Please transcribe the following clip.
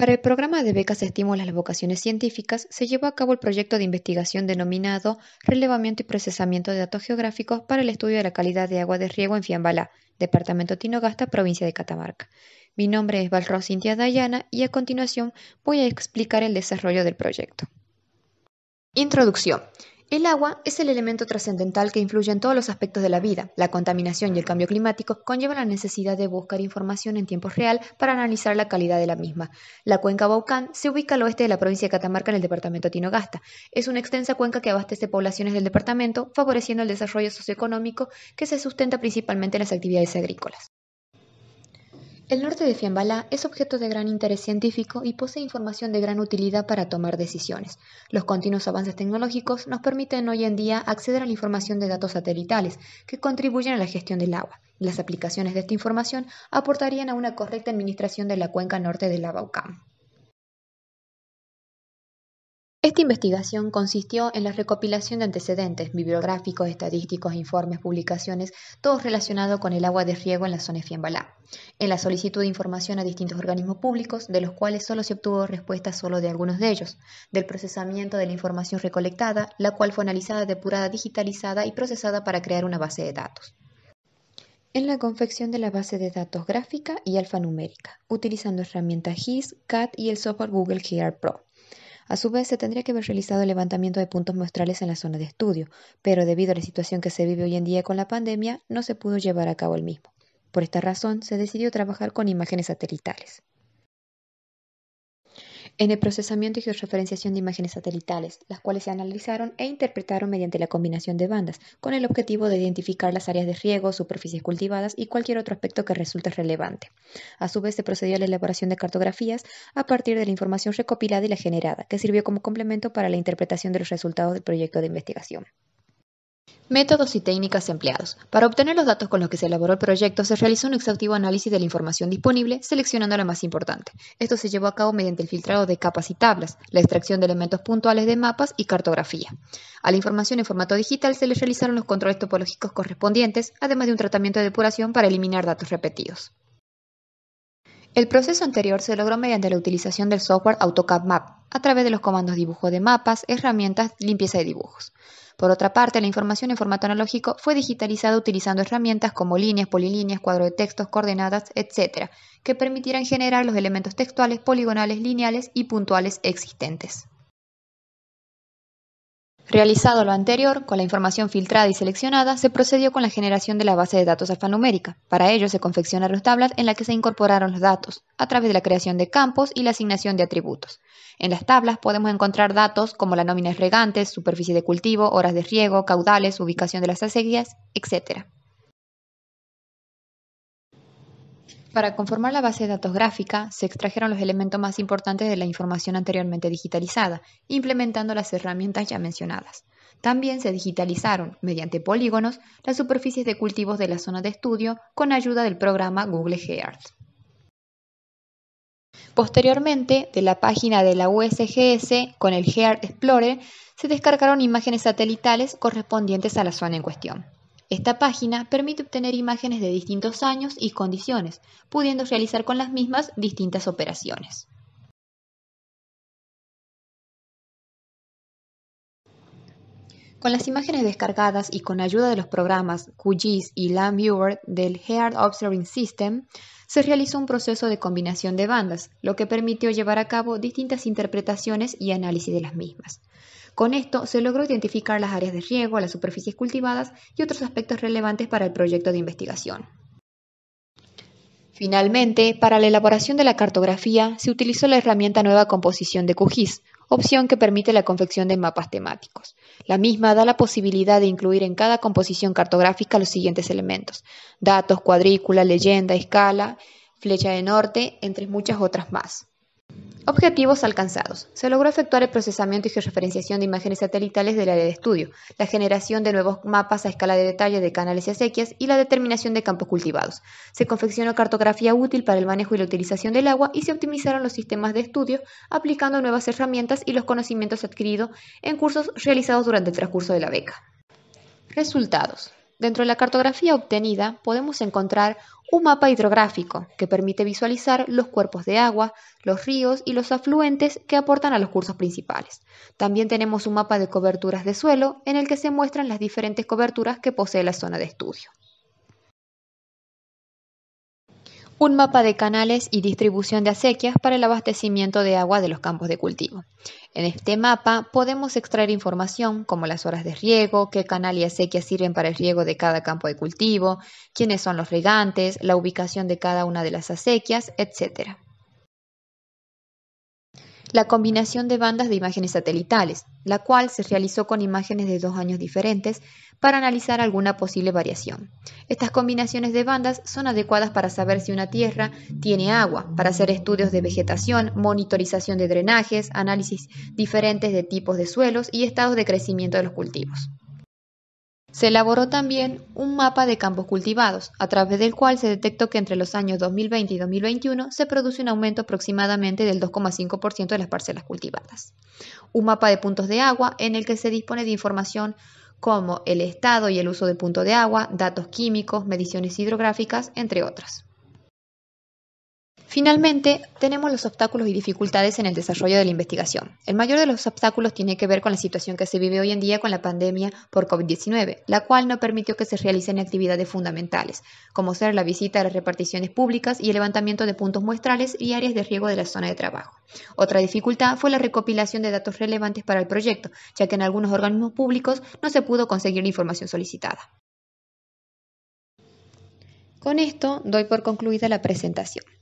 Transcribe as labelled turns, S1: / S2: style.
S1: Para el programa de becas estímulos a las vocaciones científicas se llevó a cabo el proyecto de investigación denominado Relevamiento y Procesamiento de Datos Geográficos para el Estudio de la Calidad de Agua de Riego en Fiambalá, Departamento Tinogasta, provincia de Catamarca. Mi nombre es Valros Cintia Dayana y a continuación voy a explicar el desarrollo del proyecto. Introducción. El agua es el elemento trascendental que influye en todos los aspectos de la vida. La contaminación y el cambio climático conllevan la necesidad de buscar información en tiempo real para analizar la calidad de la misma. La cuenca Baucán se ubica al oeste de la provincia de Catamarca en el departamento Tinogasta. Es una extensa cuenca que abastece poblaciones del departamento, favoreciendo el desarrollo socioeconómico que se sustenta principalmente en las actividades agrícolas. El norte de Fiambalá es objeto de gran interés científico y posee información de gran utilidad para tomar decisiones. Los continuos avances tecnológicos nos permiten hoy en día acceder a la información de datos satelitales que contribuyen a la gestión del agua. Las aplicaciones de esta información aportarían a una correcta administración de la cuenca norte del Abaucán. Esta investigación consistió en la recopilación de antecedentes bibliográficos, estadísticos, informes, publicaciones, todos relacionados con el agua de riego en la zona fiembalá. en la solicitud de información a distintos organismos públicos, de los cuales solo se obtuvo respuesta solo de algunos de ellos, del procesamiento de la información recolectada, la cual fue analizada, depurada, digitalizada y procesada para crear una base de datos en la confección de la base de datos gráfica y alfanumérica, utilizando herramientas GIS, CAT y el software Google GR Pro. A su vez, se tendría que haber realizado el levantamiento de puntos muestrales en la zona de estudio, pero debido a la situación que se vive hoy en día con la pandemia, no se pudo llevar a cabo el mismo. Por esta razón, se decidió trabajar con imágenes satelitales en el procesamiento y georreferenciación de imágenes satelitales, las cuales se analizaron e interpretaron mediante la combinación de bandas, con el objetivo de identificar las áreas de riego, superficies cultivadas y cualquier otro aspecto que resulte relevante. A su vez, se procedió a la elaboración de cartografías a partir de la información recopilada y la generada, que sirvió como complemento para la interpretación de los resultados del proyecto de investigación. Métodos y técnicas empleados. Para obtener los datos con los que se elaboró el proyecto, se realizó un exhaustivo análisis de la información disponible, seleccionando la más importante. Esto se llevó a cabo mediante el filtrado de capas y tablas, la extracción de elementos puntuales de mapas y cartografía. A la información en formato digital se le realizaron los controles topológicos correspondientes, además de un tratamiento de depuración para eliminar datos repetidos. El proceso anterior se logró mediante la utilización del software AutoCAD Map, a través de los comandos dibujo de mapas, herramientas, limpieza de dibujos. Por otra parte, la información en formato analógico fue digitalizada utilizando herramientas como líneas, polilíneas, cuadro de textos, coordenadas, etc., que permitirán generar los elementos textuales, poligonales, lineales y puntuales existentes. Realizado lo anterior, con la información filtrada y seleccionada, se procedió con la generación de la base de datos alfanumérica. Para ello se confeccionaron las tablas en las que se incorporaron los datos, a través de la creación de campos y la asignación de atributos. En las tablas podemos encontrar datos como la nómina de regantes, superficie de cultivo, horas de riego, caudales, ubicación de las acequias, etc. Para conformar la base de datos gráfica, se extrajeron los elementos más importantes de la información anteriormente digitalizada, implementando las herramientas ya mencionadas. También se digitalizaron, mediante polígonos, las superficies de cultivos de la zona de estudio con ayuda del programa Google Earth. Posteriormente, de la página de la USGS con el Earth Explorer, se descargaron imágenes satelitales correspondientes a la zona en cuestión. Esta página permite obtener imágenes de distintos años y condiciones, pudiendo realizar con las mismas distintas operaciones. Con las imágenes descargadas y con ayuda de los programas QGIS y Viewer del Heart Observing System, se realizó un proceso de combinación de bandas, lo que permitió llevar a cabo distintas interpretaciones y análisis de las mismas. Con esto se logró identificar las áreas de riego, las superficies cultivadas y otros aspectos relevantes para el proyecto de investigación. Finalmente, para la elaboración de la cartografía se utilizó la herramienta nueva composición de QGIS, opción que permite la confección de mapas temáticos. La misma da la posibilidad de incluir en cada composición cartográfica los siguientes elementos: datos, cuadrícula, leyenda, escala, flecha de norte, entre muchas otras más. Objetivos alcanzados. Se logró efectuar el procesamiento y georreferenciación de imágenes satelitales del área de estudio, la generación de nuevos mapas a escala de detalle de canales y acequias y la determinación de campos cultivados. Se confeccionó cartografía útil para el manejo y la utilización del agua y se optimizaron los sistemas de estudio aplicando nuevas herramientas y los conocimientos adquiridos en cursos realizados durante el transcurso de la beca. Resultados. Dentro de la cartografía obtenida podemos encontrar un mapa hidrográfico que permite visualizar los cuerpos de agua, los ríos y los afluentes que aportan a los cursos principales. También tenemos un mapa de coberturas de suelo en el que se muestran las diferentes coberturas que posee la zona de estudio. un mapa de canales y distribución de acequias para el abastecimiento de agua de los campos de cultivo. En este mapa podemos extraer información como las horas de riego, qué canal y acequias sirven para el riego de cada campo de cultivo, quiénes son los regantes, la ubicación de cada una de las acequias, etc. La combinación de bandas de imágenes satelitales, la cual se realizó con imágenes de dos años diferentes para analizar alguna posible variación. Estas combinaciones de bandas son adecuadas para saber si una tierra tiene agua, para hacer estudios de vegetación, monitorización de drenajes, análisis diferentes de tipos de suelos y estados de crecimiento de los cultivos. Se elaboró también un mapa de campos cultivados, a través del cual se detectó que entre los años 2020 y 2021 se produce un aumento aproximadamente del 2,5% de las parcelas cultivadas. Un mapa de puntos de agua en el que se dispone de información como el estado y el uso de punto de agua, datos químicos, mediciones hidrográficas, entre otras. Finalmente, tenemos los obstáculos y dificultades en el desarrollo de la investigación. El mayor de los obstáculos tiene que ver con la situación que se vive hoy en día con la pandemia por COVID-19, la cual no permitió que se realicen actividades fundamentales, como ser la visita a las reparticiones públicas y el levantamiento de puntos muestrales y áreas de riego de la zona de trabajo. Otra dificultad fue la recopilación de datos relevantes para el proyecto, ya que en algunos organismos públicos no se pudo conseguir la información solicitada. Con esto doy por concluida la presentación.